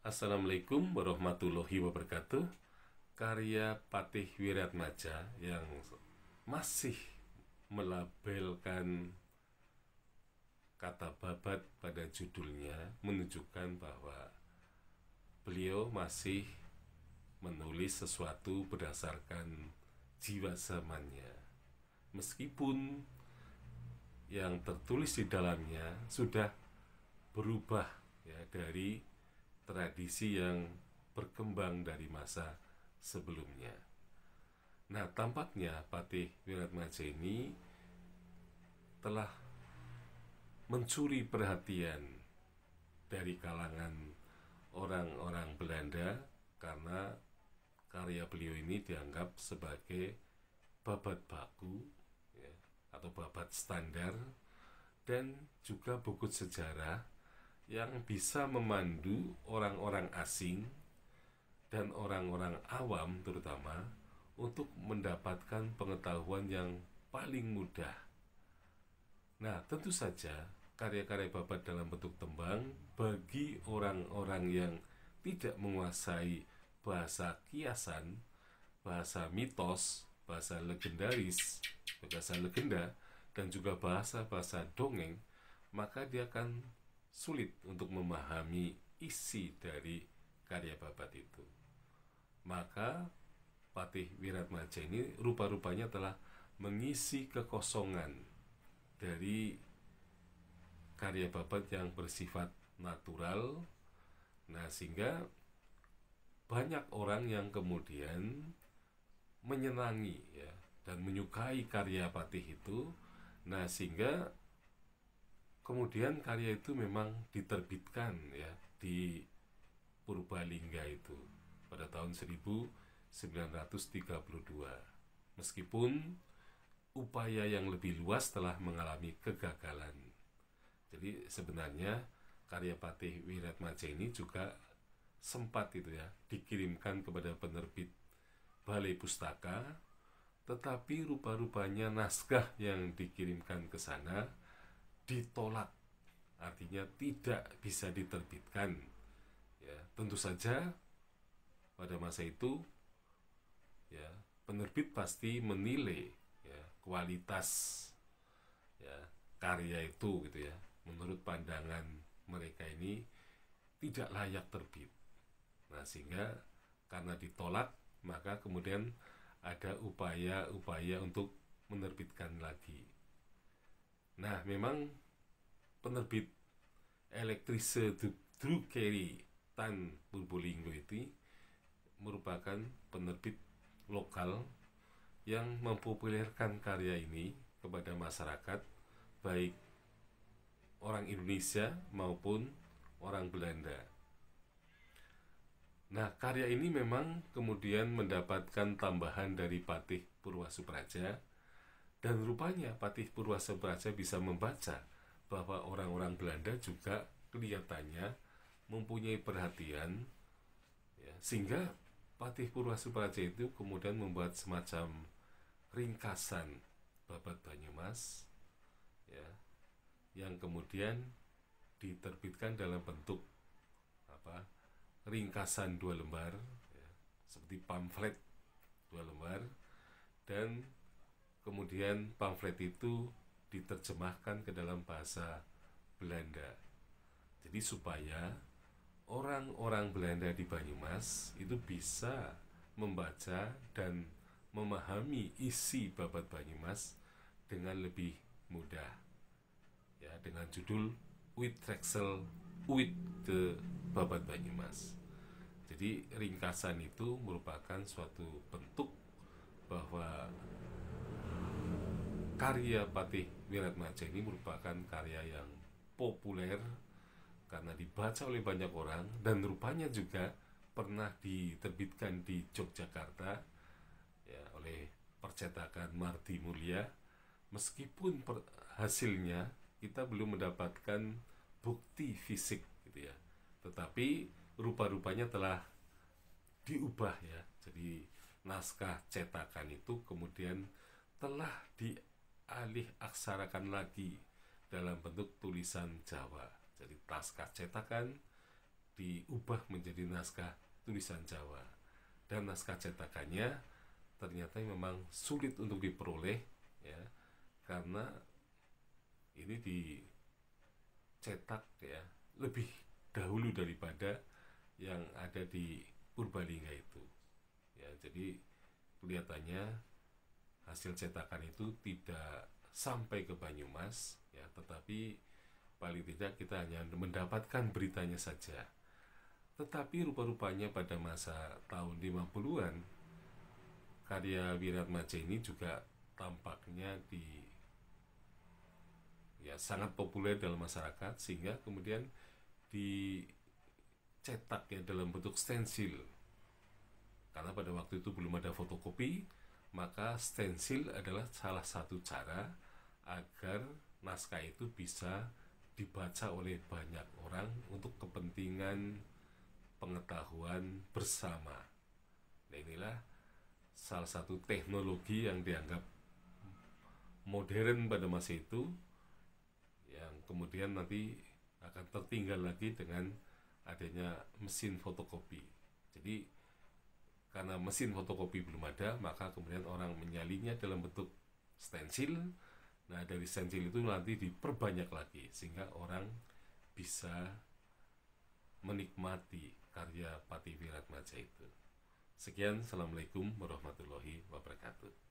Assalamualaikum warahmatullahi wabarakatuh Karya Patih Wiratmaja yang masih melabelkan kata babat pada judulnya menunjukkan bahwa beliau masih menulis sesuatu berdasarkan jiwa zamannya meskipun yang tertulis di dalamnya sudah berubah ya dari tradisi yang berkembang dari masa sebelumnya. Nah, tampaknya Patih Wiratmaja ini telah mencuri perhatian dari kalangan orang-orang Belanda karena karya beliau ini dianggap sebagai babat baku ya, atau babat standar dan juga buku sejarah yang bisa memandu orang-orang asing dan orang-orang awam terutama untuk mendapatkan pengetahuan yang paling mudah. Nah, tentu saja karya-karya Babat dalam bentuk tembang bagi orang-orang yang tidak menguasai bahasa kiasan, bahasa mitos, bahasa legendaris, bahasa legenda, dan juga bahasa-bahasa dongeng, maka dia akan sulit untuk memahami isi dari karya babat itu. Maka Patih Wiratmaja ini rupa-rupanya telah mengisi kekosongan dari karya babat yang bersifat natural. Nah, sehingga banyak orang yang kemudian menyenangi ya dan menyukai karya Patih itu. Nah, sehingga kemudian karya itu memang diterbitkan ya di Purbalingga itu pada tahun 1932 meskipun upaya yang lebih luas telah mengalami kegagalan jadi sebenarnya karya Patih Wiratmaja ini juga sempat itu ya dikirimkan kepada penerbit Balai Pustaka tetapi rupa-rupanya naskah yang dikirimkan ke sana ditolak artinya tidak bisa diterbitkan ya tentu saja pada masa itu ya penerbit pasti menilai ya kualitas ya karya itu gitu ya menurut pandangan mereka ini tidak layak terbit nah sehingga karena ditolak maka kemudian ada upaya-upaya untuk menerbitkan lagi Nah, memang penerbit Elektrise Carey Tan Purbolinggo itu merupakan penerbit lokal yang mempopulerkan karya ini kepada masyarakat baik orang Indonesia maupun orang Belanda. Nah, karya ini memang kemudian mendapatkan tambahan dari Patih Purwasupraja dan rupanya Patih Purwasa Purwasebraja bisa membaca bahwa orang-orang Belanda juga kelihatannya mempunyai perhatian ya, sehingga Patih Purwasa Purwasebraja itu kemudian membuat semacam ringkasan babat Banyumas ya yang kemudian diterbitkan dalam bentuk apa ringkasan dua lembar ya, seperti pamflet dua lembar dan kemudian pamflet itu diterjemahkan ke dalam bahasa Belanda. Jadi supaya orang-orang Belanda di Banyumas itu bisa membaca dan memahami isi babat Banyumas dengan lebih mudah. Ya, dengan judul With Witrexel With the Babat Banyumas. Jadi ringkasan itu merupakan suatu bentuk bahwa karya Patih Wiratmaja ini merupakan karya yang populer karena dibaca oleh banyak orang dan rupanya juga pernah diterbitkan di Yogyakarta ya oleh percetakan Marti Mulia meskipun per, hasilnya kita belum mendapatkan bukti fisik gitu ya tetapi rupa-rupanya telah diubah ya jadi naskah cetakan itu kemudian telah di alih aksarakan lagi dalam bentuk tulisan Jawa. Jadi naskah cetakan diubah menjadi naskah tulisan Jawa. Dan naskah cetakannya ternyata memang sulit untuk diperoleh ya karena ini dicetak ya lebih dahulu daripada yang ada di Purbalingga itu ya jadi kelihatannya hasil cetakan itu tidak sampai ke Banyumas ya tetapi paling tidak kita hanya mendapatkan beritanya saja tetapi rupa-rupanya pada masa tahun 50-an karya Wiratmaja ini juga tampaknya di ya sangat populer dalam masyarakat sehingga kemudian dicetak ya dalam bentuk stensil karena pada waktu itu belum ada fotokopi maka stensil adalah salah satu cara agar naskah itu bisa dibaca oleh banyak orang untuk kepentingan pengetahuan bersama. Nah inilah salah satu teknologi yang dianggap modern pada masa itu yang kemudian nanti akan tertinggal lagi dengan adanya mesin fotokopi. Jadi karena mesin fotokopi belum ada, maka kemudian orang menyalinnya dalam bentuk stensil. Nah, dari stensil itu nanti diperbanyak lagi sehingga orang bisa menikmati karya Pati Wiratmaja itu. Sekian, Assalamualaikum warahmatullahi wabarakatuh.